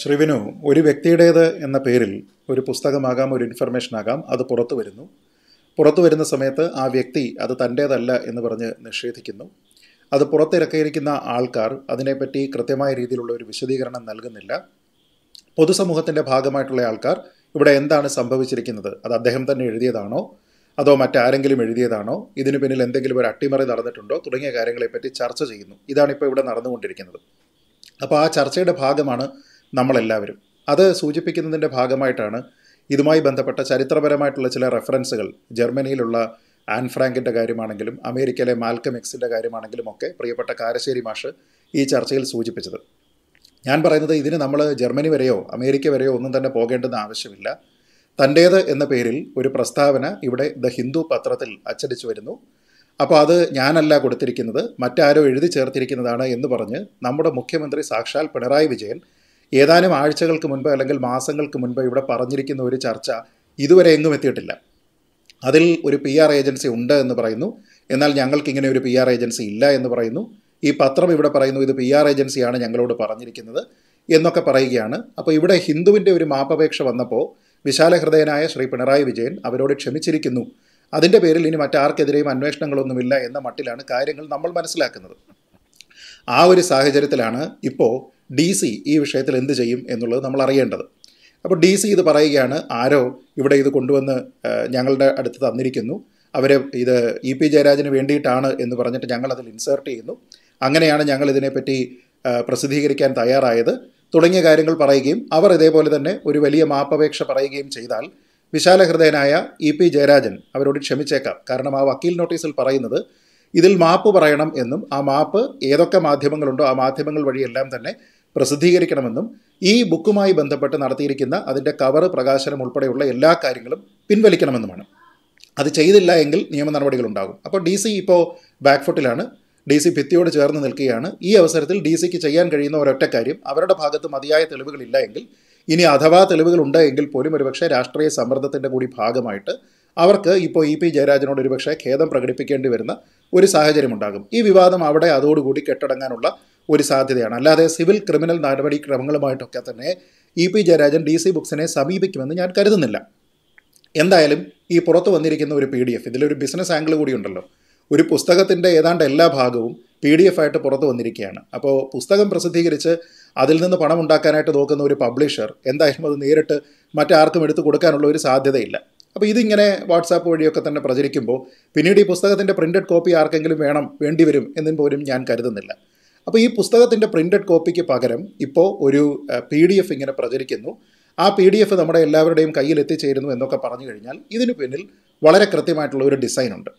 ശ്രീവിനു ഒരു വ്യക്തിയുടേത് എന്ന പേരിൽ ഒരു പുസ്തകമാകാം ഒരു ഇൻഫർമേഷൻ ആകാം അത് പുറത്തു വരുന്നു പുറത്തു വരുന്ന സമയത്ത് ആ വ്യക്തി അത് തൻ്റേതല്ല എന്ന് പറഞ്ഞ് നിഷേധിക്കുന്നു അത് പുറത്തിറക്കിയിരിക്കുന്ന ആൾക്കാർ അതിനെപ്പറ്റി കൃത്യമായ രീതിയിലുള്ള ഒരു വിശദീകരണം നൽകുന്നില്ല പൊതുസമൂഹത്തിൻ്റെ ഭാഗമായിട്ടുള്ള ആൾക്കാർ ഇവിടെ എന്താണ് സംഭവിച്ചിരിക്കുന്നത് അത് അദ്ദേഹം തന്നെ എഴുതിയതാണോ അതോ മറ്റാരെങ്കിലും എഴുതിയതാണോ ഇതിനു പിന്നിൽ എന്തെങ്കിലും ഒരു അട്ടിമറി നടന്നിട്ടുണ്ടോ തുടങ്ങിയ കാര്യങ്ങളെപ്പറ്റി ചർച്ച ചെയ്യുന്നു ഇതാണ് ഇപ്പോൾ ഇവിടെ നടന്നുകൊണ്ടിരിക്കുന്നത് അപ്പോൾ ആ ചർച്ചയുടെ ഭാഗമാണ് നമ്മളെല്ലാവരും അത് സൂചിപ്പിക്കുന്നതിൻ്റെ ഭാഗമായിട്ടാണ് ഇതുമായി ബന്ധപ്പെട്ട ചരിത്രപരമായിട്ടുള്ള ചില റെഫറൻസുകൾ ജർമ്മനിയിലുള്ള ആൻ ഫ്രാങ്കിൻ്റെ കാര്യമാണെങ്കിലും അമേരിക്കയിലെ മാൽക്കം എക്സിൻ്റെ കാര്യമാണെങ്കിലും ഒക്കെ പ്രിയപ്പെട്ട കാരശ്ശേരി മാഷ് ഈ ചർച്ചയിൽ സൂചിപ്പിച്ചത് ഞാൻ പറയുന്നത് ഇതിന് നമ്മൾ ജർമ്മനി വരെയോ അമേരിക്ക വരെയോ ഒന്നും തന്നെ പോകേണ്ടെന്ന ആവശ്യമില്ല തൻ്റേത് എന്ന പേരിൽ ഒരു പ്രസ്താവന ഇവിടെ ദ ഹിന്ദു പത്രത്തിൽ അച്ചടിച്ചു വരുന്നു അപ്പോൾ അത് ഞാനല്ല കൊടുത്തിരിക്കുന്നത് മറ്റാരോ എഴുതി ചേർത്തിരിക്കുന്നതാണ് എന്ന് പറഞ്ഞ് നമ്മുടെ മുഖ്യമന്ത്രി സാക്ഷാൽ പിണറായി വിജയൻ ഏതാനും ആഴ്ചകൾക്ക് മുൻപ് അല്ലെങ്കിൽ മാസങ്ങൾക്ക് മുൻപ് ഇവിടെ പറഞ്ഞിരിക്കുന്ന ഒരു ചർച്ച ഇതുവരെ എങ്ങും എത്തിയിട്ടില്ല അതിൽ ഒരു പി ആർ ഏജൻസി ഉണ്ട് എന്ന് പറയുന്നു എന്നാൽ ഞങ്ങൾക്ക് ഇങ്ങനെ ഒരു പി ആർ ഏജൻസി ഇല്ല എന്ന് പറയുന്നു ഈ പത്രം ഇവിടെ പറയുന്നു ഇത് പി ആർ ഏജൻസിയാണ് ഞങ്ങളോട് പറഞ്ഞിരിക്കുന്നത് എന്നൊക്കെ പറയുകയാണ് അപ്പോൾ ഇവിടെ ഹിന്ദുവിൻ്റെ ഒരു മാപ്പപേക്ഷ വന്നപ്പോൾ വിശാലഹൃദയനായ ശ്രീ പിണറായി വിജയൻ അവരോട് ക്ഷമിച്ചിരിക്കുന്നു അതിൻ്റെ പേരിൽ ഇനി മറ്റാർക്കെതിരെയും അന്വേഷണങ്ങളൊന്നുമില്ല എന്ന മട്ടിലാണ് കാര്യങ്ങൾ നമ്മൾ മനസ്സിലാക്കുന്നത് ആ ഒരു സാഹചര്യത്തിലാണ് ഇപ്പോൾ ഡി സി ഈ വിഷയത്തിൽ എന്ത് ചെയ്യും എന്നുള്ളത് നമ്മൾ അറിയേണ്ടത് അപ്പോൾ ഡി സി ഇത് പറയുകയാണ് ആരോ ഇവിടെ ഇത് കൊണ്ടുവന്ന് ഞങ്ങളുടെ അടുത്ത് തന്നിരിക്കുന്നു അവർ ഇത് ഇ പി ജയരാജന് വേണ്ടിയിട്ടാണ് എന്ന് പറഞ്ഞിട്ട് ഞങ്ങൾ അതിൽ ഇൻസേർട്ട് ചെയ്യുന്നു അങ്ങനെയാണ് ഞങ്ങൾ ഇതിനെപ്പറ്റി പ്രസിദ്ധീകരിക്കാൻ തയ്യാറായത് തുടങ്ങിയ കാര്യങ്ങൾ പറയുകയും അവർ ഇതേപോലെ തന്നെ ഒരു വലിയ മാപ്പപേക്ഷ പറയുകയും ചെയ്താൽ വിശാലഹൃദയനായ ഇ പി ജയരാജൻ അവരോട് ക്ഷമിച്ചേക്കാം കാരണം ആ വക്കീൽ നോട്ടീസിൽ പറയുന്നത് ഇതിൽ മാപ്പ് പറയണം എന്നും ആ മാപ്പ് ഏതൊക്കെ മാധ്യമങ്ങളുണ്ടോ ആ മാധ്യമങ്ങൾ വഴിയെല്ലാം തന്നെ പ്രസിദ്ധീകരിക്കണമെന്നും ഈ ബുക്കുമായി ബന്ധപ്പെട്ട് നടത്തിയിരിക്കുന്ന അതിൻ്റെ കവർ പ്രകാശനം ഉൾപ്പെടെയുള്ള എല്ലാ കാര്യങ്ങളും പിൻവലിക്കണമെന്നുമാണ് അത് ചെയ്തില്ല എങ്കിൽ നിയമ നടപടികളുണ്ടാകും അപ്പോൾ ഡി സി ഇപ്പോൾ ബാക്ക്ഫുട്ടിലാണ് ഡി സി ഭിത്തിയോട് ചേർന്ന് നിൽക്കുകയാണ് ഈ അവസരത്തിൽ ഡി സിക്ക് ചെയ്യാൻ കഴിയുന്ന ഒരൊറ്റ കാര്യം അവരുടെ ഭാഗത്ത് മതിയായ തെളിവുകളില്ല എങ്കിൽ ഇനി അഥവാ തെളിവുകളുണ്ട് എങ്കിൽ പോലും ഒരുപക്ഷെ രാഷ്ട്രീയ സമ്മർദ്ദത്തിൻ്റെ കൂടി ഭാഗമായിട്ട് അവർക്ക് ഇപ്പോൾ ഇ പി ജയരാജനോട് ഒരുപക്ഷെ ഖേദം പ്രകടിപ്പിക്കേണ്ടി വരുന്ന ഒരു സാഹചര്യം ഉണ്ടാകും ഈ വിവാദം അവിടെ അതോടുകൂടി കെട്ടടങ്ങാനുള്ള ഒരു സാധ്യതയാണ് അല്ലാതെ സിവിൽ ക്രിമിനൽ നടപടിക്രമങ്ങളുമായിട്ടൊക്കെ തന്നെ E P Jayarajan D C ബുക്സിനെ സമീപിക്കുമെന്ന് ഞാൻ കരുതുന്നില്ല എന്തായാലും ഈ പുറത്ത് വന്നിരിക്കുന്ന ഒരു പി ഡി എഫ് ഇതിലൊരു ബിസിനസ് ആംഗിൾ കൂടി ഉണ്ടല്ലോ ഒരു പുസ്തകത്തിൻ്റെ ഏതാണ്ട് എല്ലാ ഭാഗവും പി ഡി എഫ് ആയിട്ട് പുറത്ത് വന്നിരിക്കുകയാണ് അപ്പോൾ പുസ്തകം പ്രസിദ്ധീകരിച്ച് അതിൽ നിന്ന് പണം ഉണ്ടാക്കാനായിട്ട് നോക്കുന്ന ഒരു പബ്ലിഷർ എന്തായാലും അത് നേരിട്ട് മറ്റാർക്കും എടുത്തു കൊടുക്കാനുള്ള ഒരു സാധ്യതയില്ല അപ്പോൾ ഇതിങ്ങനെ വാട്സാപ്പ് വഴിയൊക്കെ തന്നെ പ്രചരിക്കുമ്പോൾ പിന്നീട് ഈ പുസ്തകത്തിൻ്റെ പ്രിൻറ്റഡ് കോപ്പി ആർക്കെങ്കിലും വേണം വേണ്ടിവരും എന്നും പോലും ഞാൻ കരുതുന്നില്ല അപ്പോൾ ഈ പുസ്തകത്തിൻ്റെ പ്രിൻറ്റഡ് കോപ്പിക്ക് പകരം ഇപ്പോൾ ഒരു പി ഡി എഫ് ഇങ്ങനെ പ്രചരിക്കുന്നു ആ പി ഡി എഫ് നമ്മുടെ എല്ലാവരുടെയും കയ്യിൽ എത്തിച്ചേരുന്നു എന്നൊക്കെ പറഞ്ഞു കഴിഞ്ഞാൽ ഇതിനു പിന്നിൽ വളരെ കൃത്യമായിട്ടുള്ള ഒരു ഡിസൈൻ ഉണ്ട്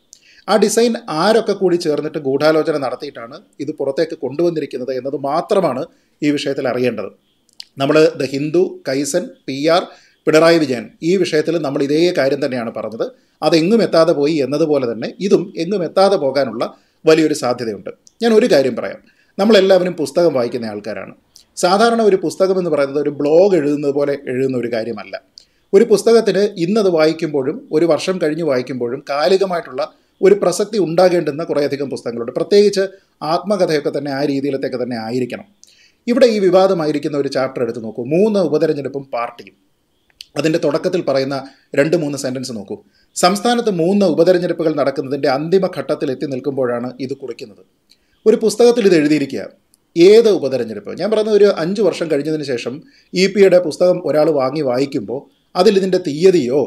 ആ ഡിസൈൻ ആരൊക്കെ കൂടി ചേർന്നിട്ട് ഗൂഢാലോചന നടത്തിയിട്ടാണ് ഇത് പുറത്തേക്ക് കൊണ്ടുവന്നിരിക്കുന്നത് എന്നത് മാത്രമാണ് ഈ വിഷയത്തിൽ അറിയേണ്ടത് നമ്മൾ ദ ഹിന്ദു കൈസൻ പി ആർ പിണറായി വിജയൻ ഈ വിഷയത്തിൽ നമ്മൾ ഇതേ കാര്യം തന്നെയാണ് പറഞ്ഞത് അതെങ്ങും എത്താതെ പോയി എന്നതുപോലെ തന്നെ ഇതും എങ്ങും എത്താതെ പോകാനുള്ള വലിയൊരു സാധ്യതയുണ്ട് ഞാൻ ഒരു കാര്യം പറയാം നമ്മളെല്ലാവരും പുസ്തകം വായിക്കുന്ന ആൾക്കാരാണ് സാധാരണ ഒരു പുസ്തകം എന്ന് പറയുന്നത് ഒരു ബ്ലോഗ് എഴുതുന്നത് പോലെ എഴുതുന്ന ഒരു കാര്യമല്ല ഒരു പുസ്തകത്തിന് ഇന്നത് വായിക്കുമ്പോഴും ഒരു വർഷം കഴിഞ്ഞ് വായിക്കുമ്പോഴും കാലികമായിട്ടുള്ള ഒരു പ്രസക്തി ഉണ്ടാകേണ്ടുന്ന കുറേയധികം പുസ്തകങ്ങളുണ്ട് പ്രത്യേകിച്ച് ആത്മകഥയൊക്കെ തന്നെ ആ രീതിയിലത്തെയൊക്കെ തന്നെ ആയിരിക്കണം ഇവിടെ ഈ വിവാദമായിരിക്കുന്ന ഒരു ചാപ്റ്റർ എടുത്ത് നോക്കൂ മൂന്ന് ഉപതെരഞ്ഞെടുപ്പും പാർട്ടിയും അതിൻ്റെ തുടക്കത്തിൽ പറയുന്ന രണ്ട് മൂന്ന് സെൻറ്റൻസ് നോക്കൂ സംസ്ഥാനത്ത് മൂന്ന് ഉപതെരഞ്ഞെടുപ്പുകൾ നടക്കുന്നതിൻ്റെ അന്തിമ ഘട്ടത്തിൽ എത്തി നിൽക്കുമ്പോഴാണ് ഇത് കുറിക്കുന്നത് ഒരു പുസ്തകത്തിൽ ഇത് എഴുതിയിരിക്കുക ഏത് ഉപതെരഞ്ഞെടുപ്പ് ഞാൻ പറയുന്ന ഒരു അഞ്ച് വർഷം കഴിഞ്ഞതിന് ശേഷം ഇ യുടെ പുസ്തകം ഒരാൾ വാങ്ങി വായിക്കുമ്പോൾ അതിൽ ഇതിൻ്റെ തീയതിയോ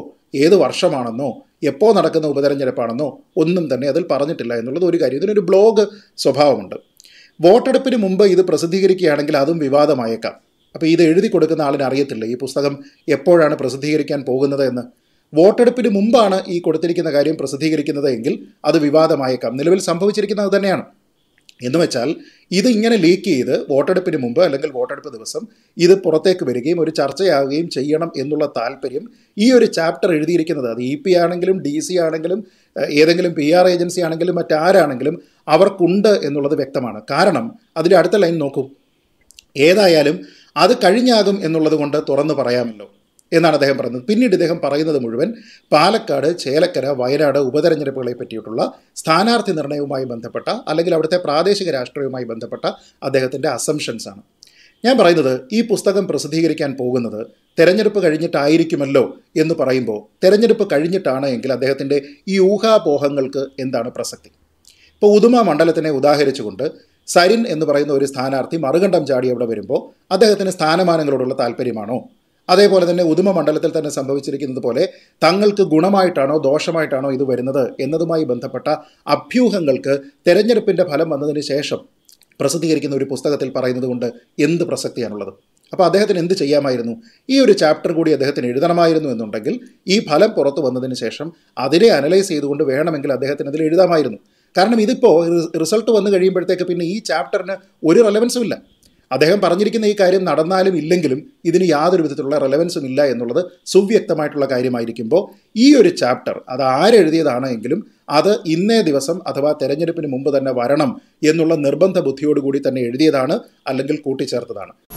ഏത് വർഷമാണെന്നോ എപ്പോൾ നടക്കുന്ന ഉപതെരഞ്ഞെടുപ്പാണെന്നോ ഒന്നും തന്നെ അതിൽ പറഞ്ഞിട്ടില്ല എന്നുള്ളത് ഒരു കാര്യം ഇതിനൊരു ബ്ലോഗ് സ്വഭാവമുണ്ട് വോട്ടെടുപ്പിന് മുമ്പ് ഇത് പ്രസിദ്ധീകരിക്കുകയാണെങ്കിൽ അതും വിവാദമായേക്കാം അപ്പോൾ ഇത് എഴുതി കൊടുക്കുന്ന ആളിന് അറിയത്തില്ല ഈ പുസ്തകം എപ്പോഴാണ് പ്രസിദ്ധീകരിക്കാൻ പോകുന്നത് എന്ന് വോട്ടെടുപ്പിന് മുമ്പാണ് ഈ കൊടുത്തിരിക്കുന്ന കാര്യം പ്രസിദ്ധീകരിക്കുന്നത് എങ്കിൽ അത് വിവാദമായേക്കാം നിലവിൽ സംഭവിച്ചിരിക്കുന്നത് തന്നെയാണ് എന്ന് വെച്ചാൽ ഇത് ഇങ്ങനെ ലീക്ക് ചെയ്ത് വോട്ടെടുപ്പിന് മുമ്പ് അല്ലെങ്കിൽ വോട്ടെടുപ്പ് ദിവസം ഇത് പുറത്തേക്ക് വരികയും ഒരു ചർച്ചയാവുകയും ചെയ്യണം എന്നുള്ള താല്പര്യം ഈ ഒരു ചാപ്റ്റർ എഴുതിയിരിക്കുന്നത് അത് ഇ e പി ആണെങ്കിലും ഡി സി ആണെങ്കിലും ഏതെങ്കിലും പി ആർ ഏജൻസി ആണെങ്കിലും മറ്റാരാണെങ്കിലും അവർക്കുണ്ട് എന്നുള്ളത് വ്യക്തമാണ് കാരണം അതിൻ്റെ അടുത്ത ലൈൻ നോക്കൂ ഏതായാലും അത് കഴിഞ്ഞാകും എന്നുള്ളത് കൊണ്ട് തുറന്നു പറയാമല്ലോ എന്നാണ് അദ്ദേഹം പറയുന്നത് പിന്നീട് ഇദ്ദേഹം പറയുന്നത് മുഴുവൻ പാലക്കാട് ചേലക്കര വയനാട് ഉപതെരഞ്ഞെടുപ്പുകളെ പറ്റിയിട്ടുള്ള സ്ഥാനാർത്ഥി നിർണയവുമായി ബന്ധപ്പെട്ട അല്ലെങ്കിൽ അവിടുത്തെ പ്രാദേശിക രാഷ്ട്രീയവുമായി ബന്ധപ്പെട്ട അദ്ദേഹത്തിൻ്റെ അസംഷൻസാണ് ആണ് ഞാൻ പറയുന്നത് ഈ പുസ്തകം പ്രസിദ്ധീകരിക്കാൻ പോകുന്നത് തെരഞ്ഞെടുപ്പ് കഴിഞ്ഞിട്ടായിരിക്കുമല്ലോ എന്ന് പറയുമ്പോൾ തെരഞ്ഞെടുപ്പ് കഴിഞ്ഞിട്ടാണ് എങ്കിൽ അദ്ദേഹത്തിൻ്റെ ഈ ഊഹാപോഹങ്ങൾക്ക് എന്താണ് പ്രസക്തി ഇപ്പോൾ ഉദുമ മണ്ഡലത്തിനെ ഉദാഹരിച്ചുകൊണ്ട് സരിൻ എന്ന് പറയുന്ന ഒരു സ്ഥാനാർത്ഥി മറുകണ്ഠം ചാടി അവിടെ വരുമ്പോൾ അദ്ദേഹത്തിന് സ്ഥാനമാനങ്ങളോടുള്ള താല്പര്യമാണോ അതേപോലെ തന്നെ ഉദുമ മണ്ഡലത്തിൽ തന്നെ സംഭവിച്ചിരിക്കുന്നത് പോലെ തങ്ങൾക്ക് ഗുണമായിട്ടാണോ ദോഷമായിട്ടാണോ ഇത് വരുന്നത് എന്നതുമായി ബന്ധപ്പെട്ട അഭ്യൂഹങ്ങൾക്ക് തെരഞ്ഞെടുപ്പിൻ്റെ ഫലം വന്നതിന് ശേഷം പ്രസിദ്ധീകരിക്കുന്ന ഒരു പുസ്തകത്തിൽ പറയുന്നത് കൊണ്ട് എന്ത് പ്രസക്തിയാണുള്ളത് അപ്പോൾ അദ്ദേഹത്തിന് എന്ത് ചെയ്യാമായിരുന്നു ഈ ഒരു ചാപ്റ്റർ കൂടി അദ്ദേഹത്തിന് എഴുതണമായിരുന്നു എന്നുണ്ടെങ്കിൽ ഈ ഫലം പുറത്തു വന്നതിന് ശേഷം അതിനെ അനലൈസ് ചെയ്തുകൊണ്ട് വേണമെങ്കിൽ അദ്ദേഹത്തിന് അതിൽ എഴുതാമായിരുന്നു കാരണം ഇതിപ്പോൾ റിസൾട്ട് വന്നു കഴിയുമ്പോഴത്തേക്ക് പിന്നെ ഈ ചാപ്റ്ററിന് ഒരു റെലവൻസും ഇല്ല അദ്ദേഹം പറഞ്ഞിരിക്കുന്ന ഈ കാര്യം നടന്നാലും ഇല്ലെങ്കിലും ഇതിന് യാതൊരു വിധത്തിലുള്ള റെലവൻസും ഇല്ല എന്നുള്ളത് സുവ്യക്തമായിട്ടുള്ള കാര്യമായിരിക്കുമ്പോൾ ഈ ഒരു ചാപ്റ്റർ അത് ആരെഴുതിയതാണ് എങ്കിലും അത് ഇന്നേ ദിവസം അഥവാ തെരഞ്ഞെടുപ്പിന് മുമ്പ് തന്നെ വരണം എന്നുള്ള നിർബന്ധ ബുദ്ധിയോടുകൂടി തന്നെ എഴുതിയതാണ് അല്ലെങ്കിൽ കൂട്ടിച്ചേർത്തതാണ്